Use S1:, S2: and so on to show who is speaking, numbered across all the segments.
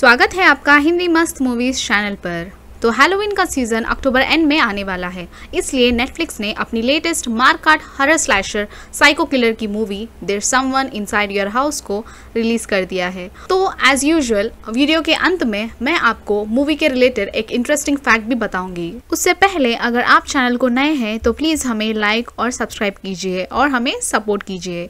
S1: स्वागत है आपका हिंदी मस्त मूवीज चैनल पर तो हेलोविन का सीजन अक्टूबर एंड में आने वाला है इसलिए नेटफ्लिक्स ने अपनी लेटेस्ट मारकाट हर स्लैशर साइको किलर की movie there someone inside your house को रिलीज कर दिया है तो एज यूजुअल वीडियो के अंत में मैं आपको मूवी के रिलेटेड एक इंटरेस्टिंग फैक्ट भी बताऊंगी उससे पहले अगर आप चैनल को नए हैं तो प्लीज हमें लाइक और सब्सक्राइब कीजिए और हमें सपोर्ट कीजिए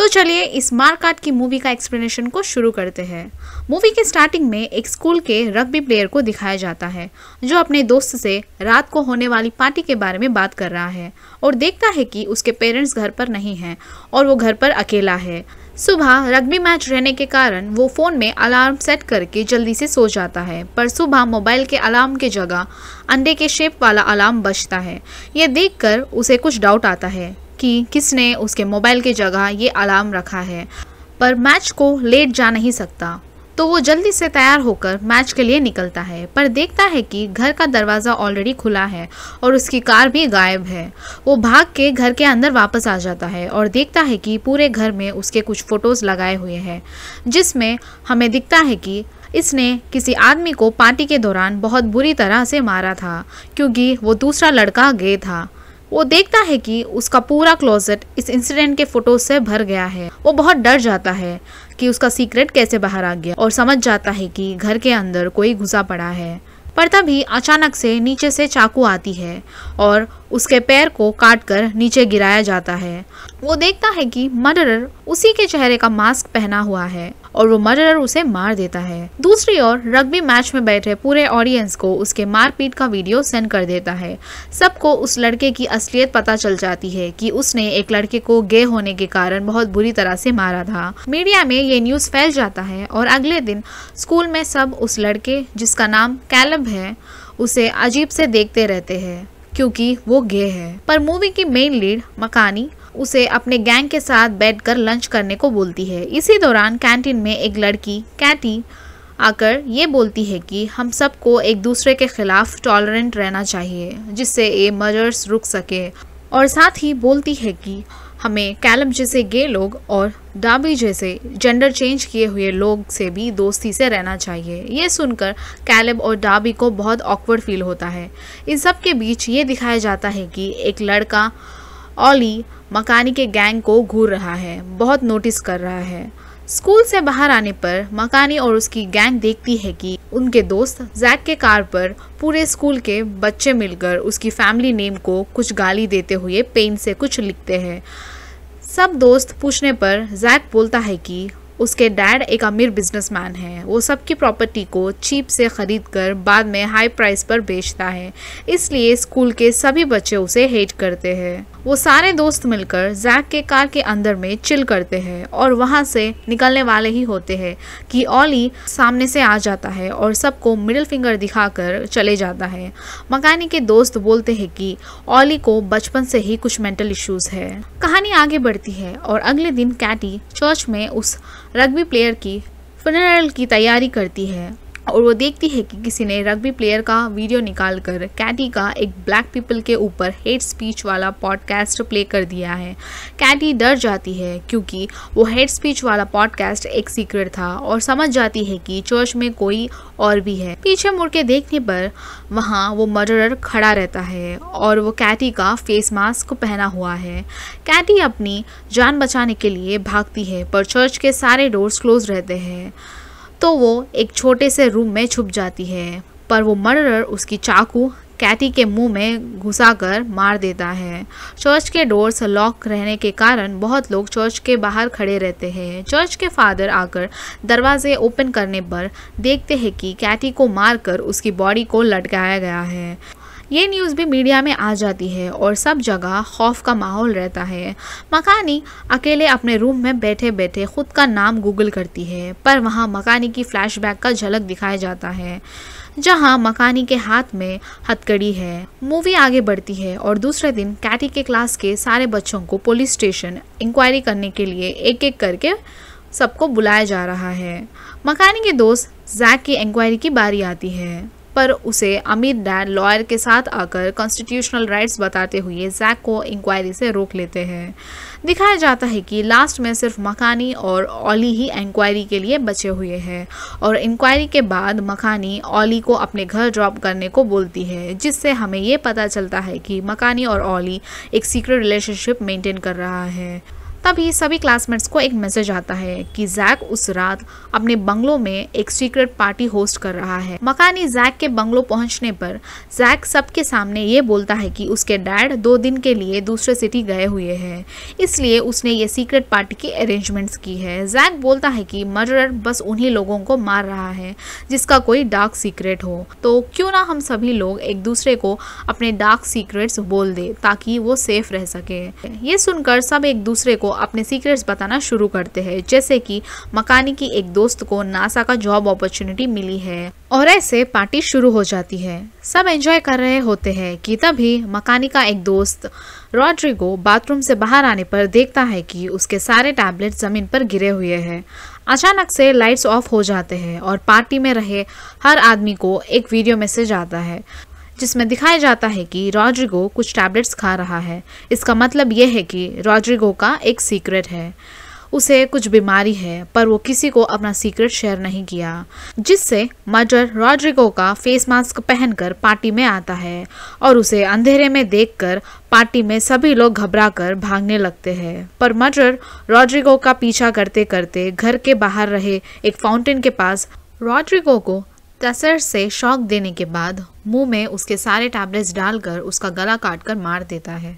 S1: तो चलिए इस मारकाट की मूवी का एक्सप्लेनेशन को शुरू करते हैं मूवी के स्टार्टिंग में एक स्कूल के रग्बी प्लेयर को दिखाया जाता है जो अपने दोस्त से रात को होने वाली पार्टी के बारे में बात कर रहा है और देखता है कि उसके पेरेंट्स घर पर नहीं हैं और वो घर पर अकेला है सुबह रग्बी मैच रहने के कारण वो फ़ोन में अलार्म सेट करके जल्दी से सो जाता है पर सुबह मोबाइल के अलार्म के जगह अंडे के शेप वाला अलार्म बजता है यह देखकर उसे कुछ डाउट आता है कि किसने उसके मोबाइल की जगह ये अलार्म रखा है पर मैच को लेट जा नहीं सकता तो वो जल्दी से तैयार होकर मैच के लिए निकलता है पर देखता है कि घर का दरवाज़ा ऑलरेडी खुला है और उसकी कार भी गायब है वो भाग के घर के अंदर वापस आ जाता है और देखता है कि पूरे घर में उसके कुछ फ़ोटोज़ लगाए हुए हैं जिसमें हमें दिखता है कि इसने किसी आदमी को पार्टी के दौरान बहुत बुरी तरह से मारा था क्योंकि वो दूसरा लड़का गए था वो देखता है कि उसका पूरा क्लोजेट इस इंसिडेंट के फोटो से भर गया है वो बहुत डर जाता है कि उसका सीक्रेट कैसे बाहर आ गया और समझ जाता है कि घर के अंदर कोई घुसा पड़ा है पर तभी अचानक से नीचे से चाकू आती है और उसके पैर को काट कर नीचे गिराया जाता है वो देखता है कि मर्डरर उसी के चेहरे का मास्क पहना हुआ है और वो मर्डर उसे मार देता है दूसरी ओर रग्बी मैच में बैठे पूरे ऑडियंस को उसके मारपीट का वीडियो सेंड कर देता है सबको उस लड़के की असलियत पता चल जाती है कि उसने एक लड़के को गे होने के कारण बहुत बुरी तरह से मारा था मीडिया में ये न्यूज फैल जाता है और अगले दिन स्कूल में सब उस लड़के जिसका नाम कैलब है उसे अजीब से देखते रहते हैं क्योंकि वो गे है पर मूवी की मेन लीड मकानी उसे अपने गैंग के साथ बैठकर लंच करने को बोलती है इसी दौरान कैंटीन में एक लड़की कैटी आकर ये बोलती है कि हम सबको एक दूसरे के खिलाफ टॉलरेंट रहना चाहिए जिससे ये मर्डर्स रुक सके और साथ ही बोलती है कि हमें कैलम जैसे गे लोग और डाबी जैसे जेंडर चेंज किए हुए लोग से भी दोस्ती से रहना चाहिए ये सुनकर कैलब और डाबी को बहुत ऑकवर्ड फील होता है इन सब के बीच ये दिखाया जाता है कि एक लड़का ओली मकानी के गैंग को घूर रहा है बहुत नोटिस कर रहा है स्कूल से बाहर आने पर मकानी और उसकी गैंग देखती है कि उनके दोस्त जैक के कार पर पूरे स्कूल के बच्चे मिलकर उसकी फैमिली नेम को कुछ गाली देते हुए पेन से कुछ लिखते हैं सब दोस्त पूछने पर जैक बोलता है कि उसके डैड एक अमीर बिजनेसमैन है वो सबकी प्रॉपर्टी को चीप से ख़रीद कर बाद में हाई प्राइस पर बेचता है इसलिए स्कूल के सभी बच्चे उसे हेट करते हैं वो सारे दोस्त मिलकर जैक के कार के अंदर में चिल करते हैं और वहाँ से निकलने वाले ही होते हैं कि ओली सामने से आ जाता है और सबको मिडिल फिंगर दिखाकर चले जाता है मकानी के दोस्त बोलते हैं कि ओली को बचपन से ही कुछ मेंटल इश्यूज है कहानी आगे बढ़ती है और अगले दिन कैटी चर्च में उस रग्बी प्लेयर की फनरल की तैयारी करती है और वो देखती है कि किसी ने रग्बी प्लेयर का वीडियो निकाल कर कैटी का एक ब्लैक पीपल के ऊपर हेड स्पीच वाला पॉडकास्ट प्ले कर दिया है कैटी डर जाती है क्योंकि वो हेड स्पीच वाला पॉडकास्ट एक सीक्रेट था और समझ जाती है कि चर्च में कोई और भी है पीछे मुड़ के देखने पर वहाँ वो मर्डरर खड़ा रहता है और वो कैटी का फेस मास्क पहना हुआ है कैटी अपनी जान बचाने के लिए भागती है पर चर्च के सारे डोर्स क्लोज रहते हैं तो वो एक छोटे से रूम में छुप जाती है पर वो मर्डर उसकी चाकू कैटी के मुंह में घुसाकर मार देता है चर्च के डोर्स लॉक रहने के कारण बहुत लोग चर्च के बाहर खड़े रहते हैं चर्च के फादर आकर दरवाजे ओपन करने पर देखते हैं कि कैटी को मारकर उसकी बॉडी को लटकाया गया है ये न्यूज़ भी मीडिया में आ जाती है और सब जगह खौफ का माहौल रहता है मकानी अकेले अपने रूम में बैठे बैठे खुद का नाम गूगल करती है पर वहाँ मकानी की फ्लैशबैक का झलक दिखाया जाता है जहाँ मकानी के हाथ में हथकड़ी है मूवी आगे बढ़ती है और दूसरे दिन कैटी के क्लास के सारे बच्चों को पुलिस स्टेशन इंक्वायरी करने के लिए एक एक करके सबको बुलाया जा रहा है मकानी के दोस्त जैक की इंक्वायरी की बारी आती है पर उसे अमित डैन लॉयर के साथ आकर कॉन्स्टिट्यूशनल राइट्स बताते हुए जैक को इंक्वायरी से रोक लेते हैं दिखाया जाता है कि लास्ट में सिर्फ मकानी और ओली ही इंक्वायरी के लिए बचे हुए हैं और इंक्वायरी के बाद मकानी ओली को अपने घर ड्रॉप करने को बोलती है जिससे हमें ये पता चलता है कि मकानी और ओली एक सीक्रेट रिलेशनशिप मेंटेन कर रहा है तभी सभी क्लासमेट्स को एक मैसेज आता है कि जैक उस रात अपने बंगलों में एक सीक्रेट पार्टी होस्ट कर रहा है मकानी जैक के बंगलो पहुंचने पर जैक सबके सामने ये बोलता है कि उसके डैड दो दिन के लिए दूसरे सिटी गए हुए हैं इसलिए उसने ये सीक्रेट पार्टी की अरेंजमेंट्स की है जैक बोलता है कि मर्डर बस उन्हीं लोगों को मार रहा है जिसका कोई डार्क सीक्रेट हो तो क्यों ना हम सभी लोग एक दूसरे को अपने डार्क सीक्रेट्स बोल दे ताकि वो सेफ रह सके ये सुनकर सब एक दूसरे को अपने सीक्रेट्स बताना शुरू करते हैं जैसे कि मकानी की एक दोस्त को नासा का जॉब अपॉर्चुनिटी मिली है और ऐसे पार्टी शुरू हो जाती है सब एंजॉय कर रहे होते हैं कि तभी मकानी का एक दोस्त रॉड्रिगो बाथरूम से बाहर आने पर देखता है कि उसके सारे टैबलेट ज़मीन पर गिरे हुए हैं अचानक से लाइट्स ऑफ हो जाते हैं और पार्टी में रहे हर आदमी को एक वीडियो मैसेज आता है जिसमें दिखाया जाता है कि रॉड्रिगो कुछ टैबलेट्स खा रहा है इसका मतलब यह है कि रॉड्रिगो का एक सीक्रेट है उसे कुछ बीमारी है पर वो किसी को अपना सीक्रेट शेयर नहीं किया जिससे मर्डर रॉड्रिगो का फेस मास्क पहनकर पार्टी में आता है और उसे अंधेरे में देखकर पार्टी में सभी लोग घबराकर भागने लगते हैं पर मर्डर रॉड्रिगो का पीछा करते करते घर के बाहर रहे एक फाउंटेन के पास रॉड्रिगो को तसर से शौक देने के बाद मुंह में उसके सारे टैबलेट्स डालकर उसका गला काट कर मार देता है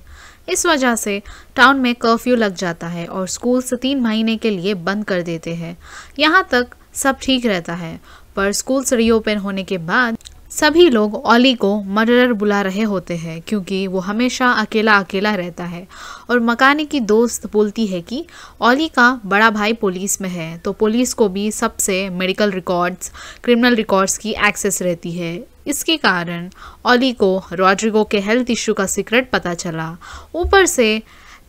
S1: इस वजह से टाउन में कर्फ्यू लग जाता है और स्कूल से तीन महीने के लिए बंद कर देते हैं यहाँ तक सब ठीक रहता है पर स्कूल्स रीओपन होने के बाद सभी लोग ओली को मर्डरर बुला रहे होते हैं क्योंकि वो हमेशा अकेला अकेला रहता है और मकानी की दोस्त बोलती है कि ओली का बड़ा भाई पुलिस में है तो पुलिस को भी सबसे मेडिकल रिकॉर्ड्स क्रिमिनल रिकॉर्ड्स की एक्सेस रहती है इसके कारण ओली को रॉड्रिगो के हेल्थ इश्यू का सीक्रेट पता चला ऊपर से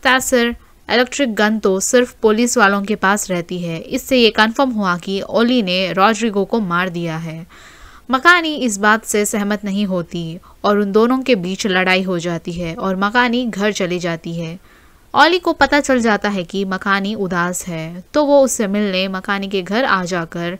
S1: तासर इलेक्ट्रिक गन तो सिर्फ पुलिस वालों के पास रहती है इससे ये कन्फर्म हुआ कि ओली ने रॉड्रिगो को मार दिया है मकानी इस बात से सहमत नहीं होती और उन दोनों के बीच लड़ाई हो जाती है और मकानी घर चली जाती है ओली को पता चल जाता है कि मकानी उदास है तो वो उससे मिलने मकानी के घर आ जाकर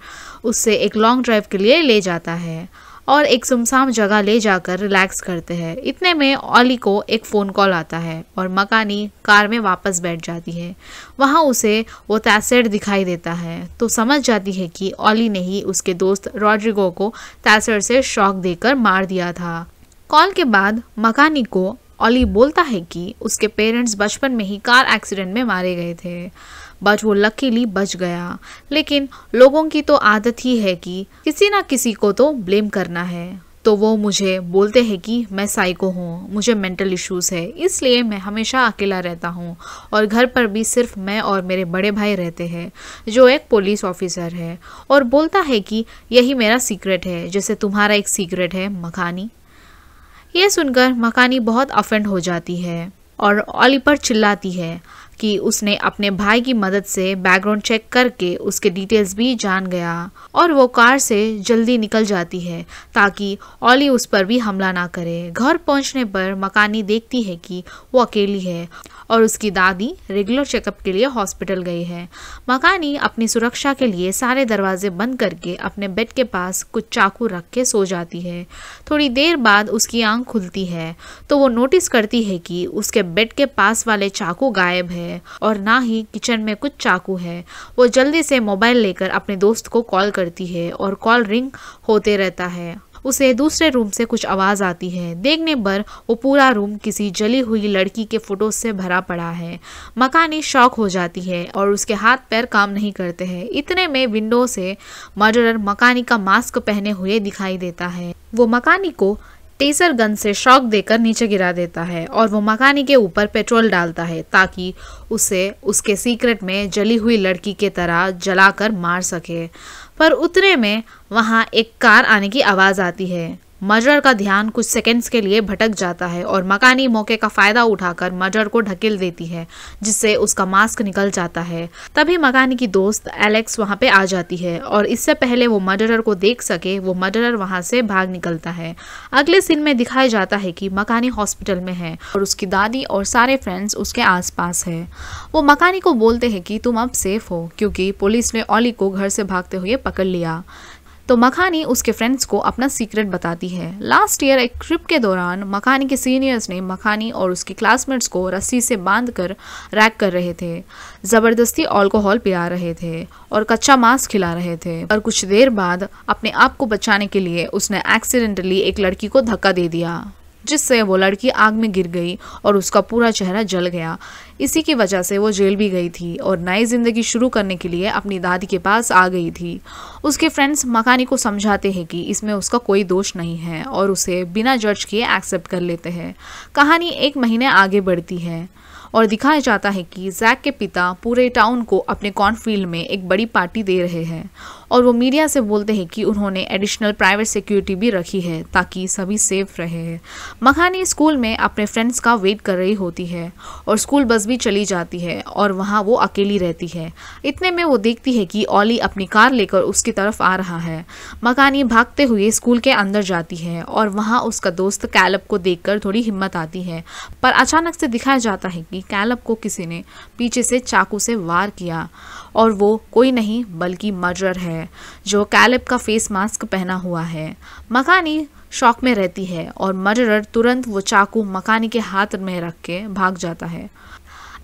S1: उससे एक लॉन्ग ड्राइव के लिए ले जाता है और एक सुमसाम जगह ले जाकर रिलैक्स करते हैं इतने में ओली को एक फ़ोन कॉल आता है और मकानी कार में वापस बैठ जाती है वहाँ उसे वो तैसेड दिखाई देता है तो समझ जाती है कि ओली ने ही उसके दोस्त रॉड्रिगो को तैसेड से शौक देकर मार दिया था कॉल के बाद मकानी को ओली बोलता है कि उसके पेरेंट्स बचपन में ही कार एक्सीडेंट में मारे गए थे बट वो लकीली बच गया लेकिन लोगों की तो आदत ही है कि किसी ना किसी को तो ब्लेम करना है तो वो मुझे बोलते हैं कि मैं साइको हूँ मुझे मेंटल इश्यूज है इसलिए मैं हमेशा अकेला रहता हूँ और घर पर भी सिर्फ मैं और मेरे बड़े भाई रहते हैं जो एक पुलिस ऑफिसर है और बोलता है कि यही मेरा सीक्रेट है जैसे तुम्हारा एक सीक्रेट है मखानी यह सुनकर मकानी बहुत अफेंड हो जाती है और ऑली पर चिल्लाती है कि उसने अपने भाई की मदद से बैकग्राउंड चेक करके उसके डिटेल्स भी जान गया और वो कार से जल्दी निकल जाती है ताकि ओली उस पर भी हमला ना करे घर पहुंचने पर मकानी देखती है कि वो अकेली है और उसकी दादी रेगुलर चेकअप के लिए हॉस्पिटल गई है मकानी अपनी सुरक्षा के लिए सारे दरवाजे बंद करके अपने बेड के पास कुछ चाकू रख के सो जाती है थोड़ी देर बाद उसकी आंख खुलती है तो वो नोटिस करती है कि उसके बेड के पास वाले चाकू गायब है है और ना ही किचन में कुछ चाकू है वो जल्दी से मोबाइल लेकर अपने दोस्त को कॉल करती है और कॉल रिंग होते रहता है उसे दूसरे रूम से कुछ आवाज़ आती है देखने पर वो पूरा रूम किसी जली हुई लड़की के फोटो से भरा पड़ा है मकानी शॉक हो जाती है और उसके हाथ पैर काम नहीं करते हैं इतने में विंडो से मर्डरर मकानी का मास्क पहने हुए दिखाई देता है वो मकानी को टेसर गन से शॉक देकर नीचे गिरा देता है और वो मकानी के ऊपर पेट्रोल डालता है ताकि उसे उसके सीक्रेट में जली हुई लड़की के तरह जलाकर मार सके पर उतने में वहाँ एक कार आने की आवाज़ आती है मजर का ध्यान कुछ सेकंड्स के लिए भटक जाता है और मकानी मौके का फायदा उठाकर मजर को ढकेल देती है जिससे उसका मास्क निकल जाता है तभी मकानी की दोस्त एलेक्स वहाँ पे आ जाती है और इससे पहले वो मर्डरर को देख सके वो मर्डरर वहाँ से भाग निकलता है अगले सीन में दिखाया जाता है कि मकानी हॉस्पिटल में है और उसकी दादी और सारे फ्रेंड्स उसके आसपास है वो मकानी को बोलते हैं कि तुम अब सेफ हो क्योंकि पुलिस ने ओली को घर से भागते हुए पकड़ लिया तो मखानी उसके फ्रेंड्स को अपना सीक्रेट बताती है लास्ट ईयर एक ट्रिप के दौरान मखानी के सीनियर्स ने मखानी और उसके क्लासमेट्स को रस्सी से बांध कर रैक कर रहे थे ज़बरदस्ती अल्कोहल पिला रहे थे और कच्चा मांस खिला रहे थे और कुछ देर बाद अपने आप को बचाने के लिए उसने एक्सीडेंटली एक लड़की को धक्का दे दिया जिससे वो लड़की आग में गिर गई और उसका पूरा चेहरा जल गया इसी की वजह से वो जेल भी गई थी और नई जिंदगी शुरू करने के लिए अपनी दादी के पास आ गई थी उसके फ्रेंड्स मकानी को समझाते हैं कि इसमें उसका कोई दोष नहीं है और उसे बिना जज किए एक्सेप्ट कर लेते हैं कहानी एक महीने आगे बढ़ती है और दिखाया जाता है कि जैक के पिता पूरे टाउन को अपने कॉर्नफील्ड में एक बड़ी पार्टी दे रहे हैं और वो मीडिया से बोलते हैं कि उन्होंने एडिशनल प्राइवेट सिक्योरिटी भी रखी है ताकि सभी सेफ रहे मखानी स्कूल में अपने फ्रेंड्स का वेट कर रही होती है और स्कूल बस भी चली जाती है और वहाँ वो अकेली रहती है इतने में वो देखती है कि ओली अपनी कार लेकर उसकी तरफ आ रहा है मकानी भागते हुए स्कूल के अंदर जाती है और वहाँ उसका दोस्त कैलब को देख थोड़ी हिम्मत आती है पर अचानक से दिखाया जाता है कि कैलब को किसी ने पीछे से चाकू से वार किया और वो कोई नहीं बल्कि मर्डर है है जो कैलिप का फेस मास्क पहना हुआ है मकानी शॉक में रहती है और मर्डरर तुरंत वो चाकू मकानी के हाथ में रख के भाग जाता है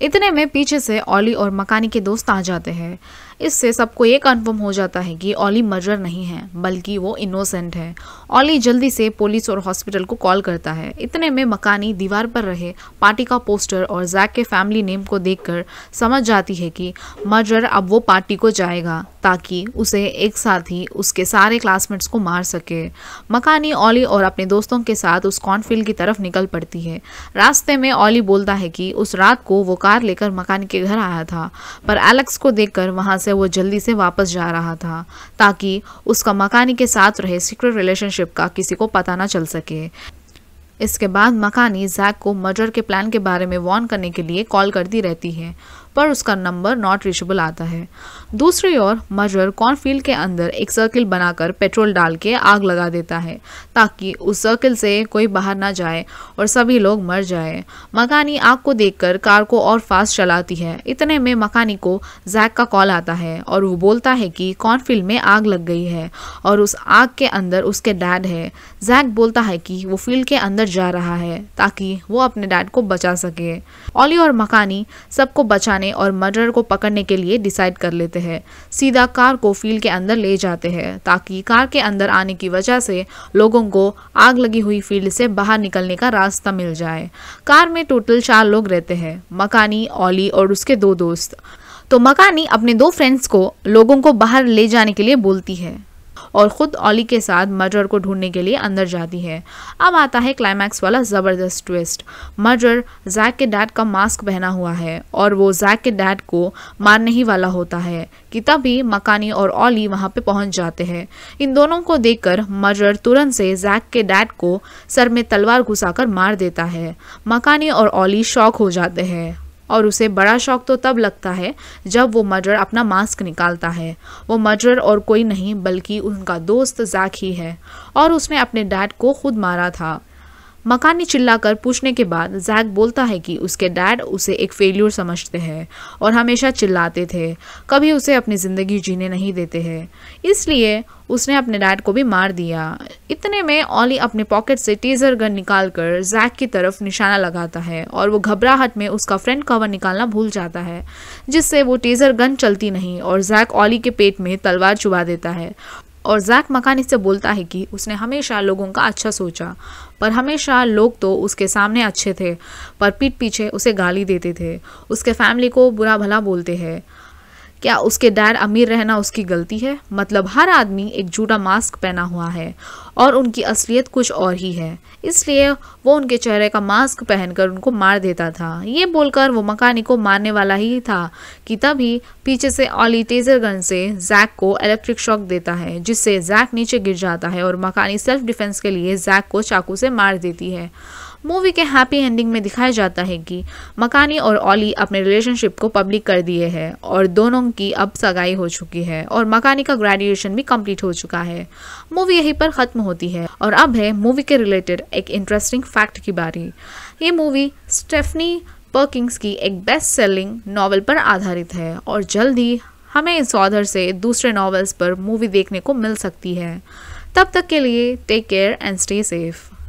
S1: इतने में पीछे से ओली और मकानी के दोस्त आ जाते हैं इससे सबको ये कन्फर्म हो जाता है कि ओली मर्डर नहीं है बल्कि वो इनोसेंट है ओली जल्दी से पुलिस और हॉस्पिटल को कॉल करता है इतने में मकानी दीवार पर रहे पार्टी का पोस्टर और जैक के फैमिली नेम को देखकर समझ जाती है कि मर्डर अब वो पार्टी को जाएगा ताकि उसे एक साथ ही उसके सारे क्लासमेट्स को मार सके मकानी ओली और अपने दोस्तों के साथ उस कॉर्नफील्ड की तरफ निकल पड़ती है रास्ते में ओली बोलता है कि उस रात को वो कार लेकर मकानी के घर आया था पर एलेक्स को देखकर वहां से से वो जल्दी से वापस जा रहा था ताकि उसका मकानी के साथ रहे सीक्रेट रिलेशनशिप का किसी को पता ना चल सके इसके बाद मकानी जैक को मर्डर के प्लान के बारे में वॉर्न करने के लिए कॉल करती रहती है पर उसका नंबर नॉट रीचेबल आता है दूसरी ओर मजर कॉर्नफील्ड के अंदर एक सर्किल बनाकर पेट्रोल डाल के आग लगा देता है ताकि उस सर्किल से कोई बाहर ना जाए और सभी लोग मर जाए मकानी आग को देखकर कार को और फास्ट चलाती है इतने में मकानी को जैक का कॉल आता है और वो बोलता है कि कॉर्नफील्ड में आग लग गई है और उस आग के अंदर उसके डैड है जैक बोलता है कि वो फील्ड के अंदर जा रहा है ताकि वो अपने डैड को बचा सके ओली और मकानी सबको बचाने और मर्डर को पकड़ने के लिए डिसाइड कर लेते हैं सीधा कार को फील्ड के अंदर ले जाते हैं ताकि कार के अंदर आने की वजह से लोगों को आग लगी हुई फील्ड से बाहर निकलने का रास्ता मिल जाए कार में टोटल चार लोग रहते हैं मकानी ओली और उसके दो दोस्त तो मकानी अपने दो फ्रेंड्स को लोगों को बाहर ले जाने के लिए बोलती है और ख़ुद ऑली के साथ मर्डर को ढूंढने के लिए अंदर जाती है अब आता है क्लाइमैक्स वाला ज़बरदस्त ट्विस्ट मर्डर जैक के डैड का मास्क पहना हुआ है और वो जैक के डैड को मारने ही वाला होता है कि तभी मकानी और ऑली वहां पे पहुंच जाते हैं इन दोनों को देखकर मर्डर तुरंत से जैक के डैड को सर में तलवार घुसाकर मार देता है मकानी और ऑली शॉक हो जाते हैं और उसे बड़ा शौक तो तब लगता है जब वो मर्डर अपना मास्क निकालता है वो मर्डर और कोई नहीं बल्कि उनका दोस्त जैक ही है और उसने अपने डैड को खुद मारा था मकानी चिल्लाकर पूछने के बाद जैक बोलता है कि उसके डैड उसे एक फेल्यूर समझते हैं और हमेशा चिल्लाते थे कभी उसे अपनी ज़िंदगी जीने नहीं देते हैं इसलिए उसने अपने डैड को भी मार दिया इतने में ओली अपने पॉकेट से टीजर गन निकाल कर जैक की तरफ निशाना लगाता है और वो घबराहट में उसका फ्रंट कवर निकालना भूल जाता है जिससे वो टीजर गन चलती नहीं और जैक ओली के पेट में तलवार चुबा देता है और जैक मकान इससे बोलता है कि उसने हमेशा लोगों का अच्छा सोचा पर हमेशा लोग तो उसके सामने अच्छे थे पर पीठ पीछे उसे गाली देते थे उसके फैमिली को बुरा भला बोलते हैं क्या उसके डैड अमीर रहना उसकी गलती है मतलब हर आदमी एक झूठा मास्क पहना हुआ है और उनकी असलियत कुछ और ही है इसलिए वो उनके चेहरे का मास्क पहनकर उनको मार देता था ये बोलकर वो मकानी को मारने वाला ही था कि तभी पीछे से ऑली टेजर गन से जैक को इलेक्ट्रिक शॉक देता है जिससे जैक नीचे गिर जाता है और मकानी सेल्फ डिफेंस के लिए जैक को चाकू से मार देती है मूवी के हैप्पी एंडिंग में दिखाया जाता है कि मकानी और ओली अपने रिलेशनशिप को पब्लिक कर दिए हैं और दोनों की अब सगाई हो चुकी है और मकानी का ग्रेजुएशन भी कंप्लीट हो चुका है मूवी यहीं पर ख़त्म होती है और अब है मूवी के रिलेटेड एक इंटरेस्टिंग फैक्ट की बारी ये मूवी स्टेफनी पर्किंग्स की एक बेस्ट सेलिंग नावल पर आधारित है और जल्द ही हमें इस ऑधर से दूसरे नॉवल्स पर मूवी देखने को मिल सकती है तब तक के लिए take care and stay safe